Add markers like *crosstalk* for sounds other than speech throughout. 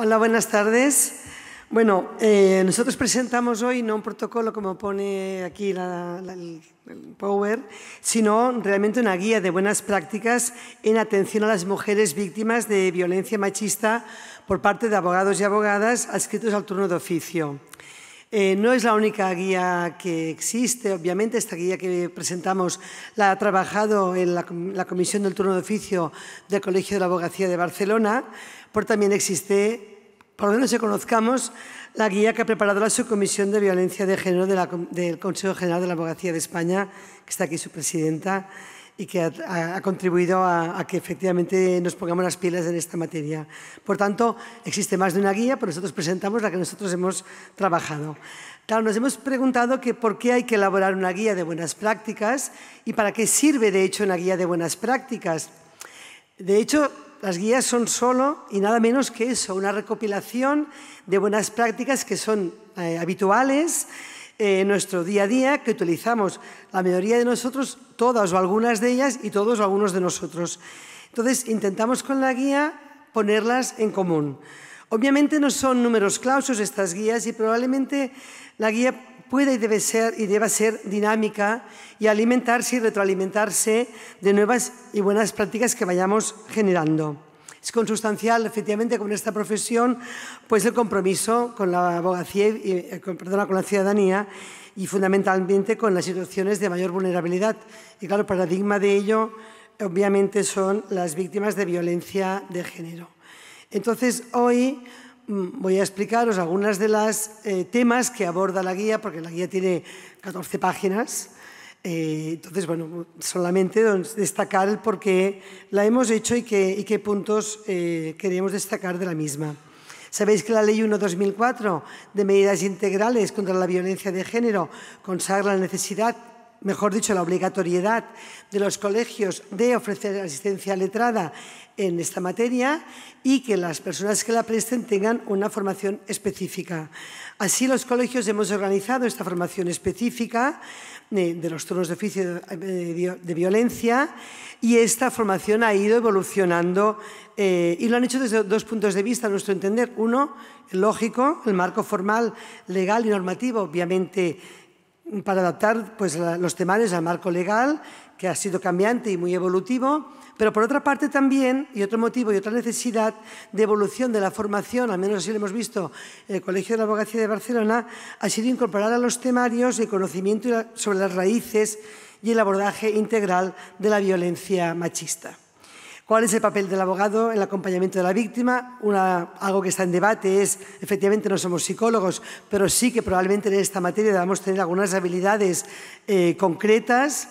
Hola, buenas tardes. Bueno, eh, nosotros presentamos hoy no un protocolo como pone aquí el Power, sino realmente una guía de buenas prácticas en atención a las mujeres víctimas de violencia machista por parte de abogados y abogadas adscritos al turno de oficio. Eh, no es la única guía que existe, obviamente, esta guía que presentamos la ha trabajado en la, Comisión del Turno de Oficio del Colegio de la Abogacía de Barcelona, pero también existe, por lo menos que conozcamos, la guía que ha preparado la Subcomisión de Violencia de Género del Consejo General de la Abogacía de España, que está aquí su presidenta, y que ha, contribuido a, que efectivamente nos pongamos las pilas en esta materia. Por tanto, existe más de una guía, pero nosotros presentamos la que nosotros hemos trabajado. Claro, nos hemos preguntado que por qué hay que elaborar una guía de buenas prácticas y para qué sirve, de hecho, una guía de buenas prácticas. De hecho, las guías son solo y nada menos que eso, una recopilación de buenas prácticas que son eh, habituales, en nuestro día a día que utilizamos la mayoría de nosotros, todas o algunas de ellas y todos o algunos de nosotros. Entonces, intentamos con la guía ponerlas en común. Obviamente no son números clausos estas guías y probablemente la guía puede y debe ser y deba ser dinámica y alimentarse y retroalimentarse de nuevas y buenas prácticas que vayamos generando. Es consustancial, efectivamente, con esta profesión, pues el compromiso con la abogacía, y, eh, con, la ciudadanía y fundamentalmente con las situaciones de mayor vulnerabilidad. Y claro, paradigma de ello, obviamente, son las víctimas de violencia de género. Entonces, hoy mm, voy a explicaros algunas de los eh, temas que aborda la guía, porque la guía tiene 14 páginas, eh, entonces, bueno, solamente destacar el por qué la hemos hecho y qué, puntos eh, queríamos destacar de la misma. Sabéis que la Ley 1-2004 de medidas integrales contra la violencia de género consagra la necesidad mejor dicho, la obligatoriedad de los colegios de ofrecer asistencia letrada en esta materia y que las personas que la presten tengan una formación específica. Así, los colegios hemos organizado esta formación específica de, los turnos de oficio de, violencia y esta formación ha ido evolucionando eh, y lo han hecho desde dos puntos de vista, a nuestro entender. Uno, lógico, el marco formal, legal y normativo, obviamente para adaptar pues, los temas al marco legal que ha sido cambiante y muy evolutivo, pero por otra parte también, y otro motivo y otra necesidad de evolución de la formación, al menos así lo hemos visto en el Colegio de la Abogacía de Barcelona, ha sido incorporar a los temarios el conocimiento sobre las raíces y el abordaje integral de la violencia machista. ¿Cuál es el papel del abogado en el acompañamiento de la víctima? Una, algo que está en debate es, efectivamente, no somos psicólogos, pero sí que probablemente en esta materia debemos tener algunas habilidades eh, concretas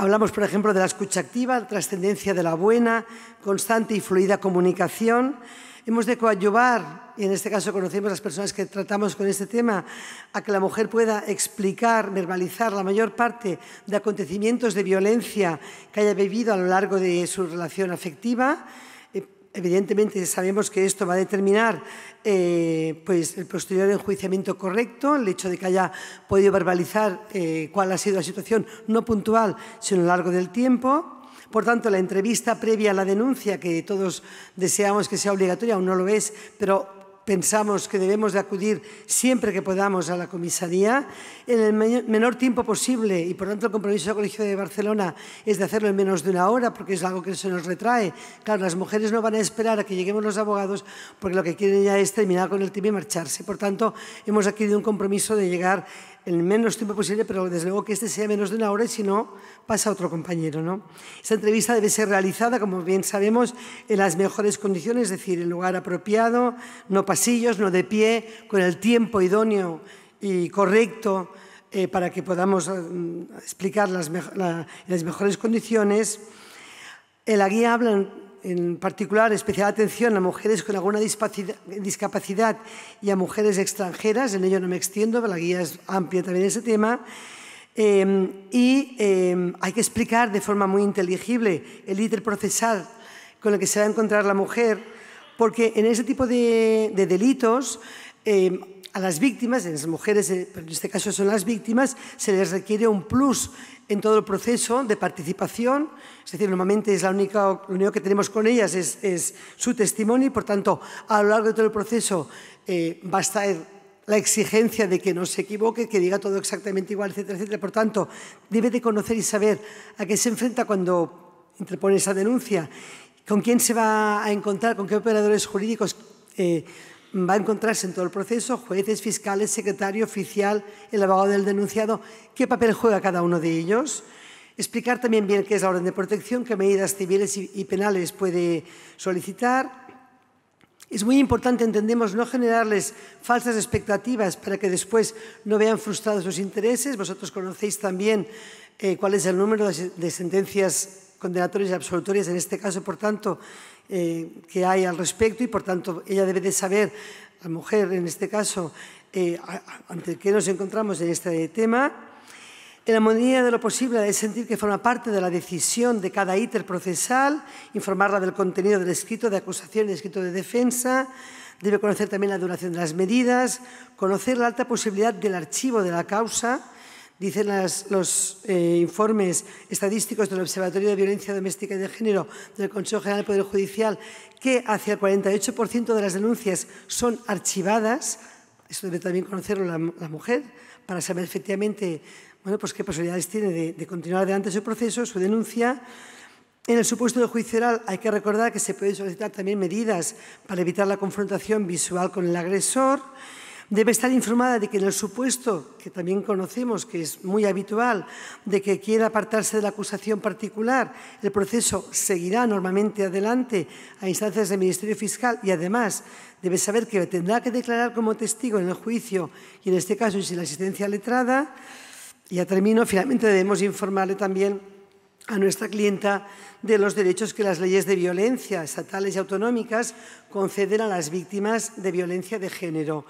Hablamos, por ejemplo, de la escucha activa, trascendencia de la buena, constante y fluida comunicación. Hemos de coadyuvar, y en este caso conocemos las personas que tratamos con este tema, a que la mujer pueda explicar, verbalizar la mayor parte de acontecimientos de violencia que haya vivido a lo largo de su relación afectiva evidentemente sabemos que esto va a determinar eh, pues el posterior enjuiciamiento correcto, el hecho de que haya podido verbalizar eh, cuál ha sido la situación, no puntual, sino a lo largo del tiempo. Por tanto, la entrevista previa a la denuncia, que todos deseamos que sea obligatoria, aún no lo es, pero pensamos que debemos de acudir siempre que podamos a la comisaría en el menor tiempo posible y por tanto el compromiso del Colegio de Barcelona es de hacerlo en menos de una hora porque es algo que se nos retrae. Claro, las mujeres no van a esperar a que lleguemos los abogados porque lo que quieren ya es terminar con el tema y marcharse. Por tanto, hemos adquirido un compromiso de llegar el menos tiempo posible, pero desde luego que este sea menos de una hora y si no, pasa a otro compañero. ¿no? Esta entrevista debe ser realizada, como bien sabemos, en las mejores condiciones, es decir, en lugar apropiado, no pasillos, no de pie, con el tiempo idóneo y correcto eh, para que podamos eh, explicar las, las mejores condiciones. En la guía hablan en particular especial atención a mujeres con alguna discapacidad y a mujeres extranjeras, en ello no me extiendo, la guía es amplia también ese tema, em, y em, hay que explicar de forma muy inteligible el líder procesal con el que se va a encontrar la mujer, porque en ese tipo de, de delitos Em, a las víctimas, en las mujeres, eh, en este caso son las víctimas, se les requiere un plus en todo el proceso de participación. Es decir, normalmente es la única, lo único que tenemos con ellas es, su testimonio y, por tanto, a lo largo de todo el proceso eh, va a estar la exigencia de que no se equivoque, que diga todo exactamente igual, etcétera, etcétera. Por tanto, debe de conocer y saber a qué se enfrenta cuando interpone esa denuncia, con quién se va a encontrar, con qué operadores jurídicos. Eh, va a encontrarse en todo el proceso jueces, fiscales, secretario, oficial, el abogado del denunciado, qué papel juega cada uno de ellos. Explicar también bien qué es la orden de protección, qué medidas civiles y penales puede solicitar. Es muy importante, entendemos, no generarles falsas expectativas para que después no vean frustrados sus intereses. Vosotros conocéis también eh, cuál es el número de sentencias condenatorias y absolutorias, en este caso, por tanto, eh, que hay al respecto y, por tanto, ella debe de saber, la mujer en este caso, eh, ante qué nos encontramos en este tema. En la medida de lo posible, sentir que forma parte de la decisión de cada íter procesal, informarla del contenido del escrito de acusación y del escrito de defensa, debe conocer también la duración de las medidas, conocer la alta posibilidad del archivo de la causa, Dicen los eh, informes estadísticos del Observatorio de Violencia Doméstica y de Género del Consejo General del Poder Judicial que hacia el 48% de las denuncias son archivadas. Eso debe también conocerlo la, mujer para saber efectivamente bueno, pues qué posibilidades tiene de, de continuar adelante su proceso, su denuncia. En el supuesto judicial hay que recordar que se pueden solicitar también medidas para evitar la confrontación visual con el agresor debe estar informada de que en el supuesto, que también conocemos, que es muy habitual, de que quiera apartarse de la acusación particular, el proceso seguirá normalmente adelante a instancias del Ministerio Fiscal y además debe saber que tendrá que declarar como testigo en el juicio y en este caso sin la asistencia letrada. Y, a término, finalmente debemos informarle también a nuestra clienta de los derechos que las leyes de violencia estatales y autonómicas conceden a las víctimas de violencia de género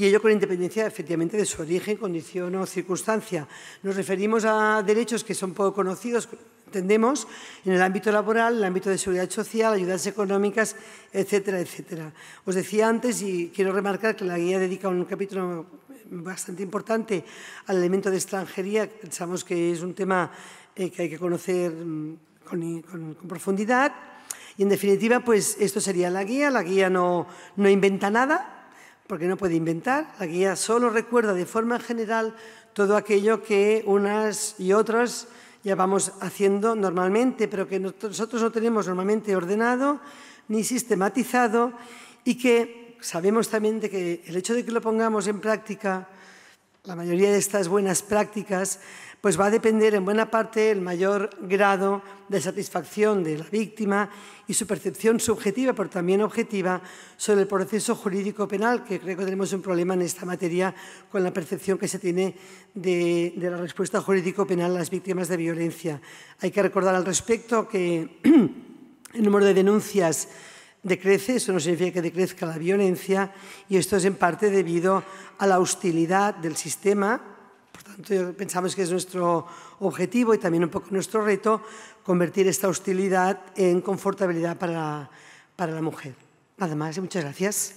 y ello con independencia efectivamente de su origen, condición o circunstancia. Nos referimos a derechos que son poco conocidos, entendemos, en el ámbito laboral, en el ámbito de seguridad social, ayudas económicas, etcétera, etcétera. Os decía antes y quiero remarcar que la guía dedica un capítulo bastante importante al elemento de extranjería. Pensamos que es un tema eh, que hay que conocer mm, con, con profundidad. Y en definitiva, pues esto sería la guía. La guía no, no inventa nada, porque no puede inventar, la guía solo recuerda de forma general todo aquello que unas y otras ya vamos haciendo normalmente, pero que nosotros no tenemos normalmente ordenado ni sistematizado y que sabemos también de que el hecho de que lo pongamos en práctica la mayoría de estas buenas prácticas, pues va a depender en buena parte del mayor grado de satisfacción de la víctima y su percepción subjetiva, pero también objetiva, sobre el proceso jurídico penal, que creo que tenemos un problema en esta materia con la percepción que se tiene de la respuesta jurídico penal a las víctimas de violencia. Hay que recordar al respecto que *clears throat* el número de denuncias decrece, eso no significa que decrezca la violencia y esto es en parte debido a la hostilidad del sistema, por tanto pensamos que es nuestro objetivo y también un poco nuestro reto convertir esta hostilidad en confortabilidad para, para la mujer. Nada más y Muchas gracias.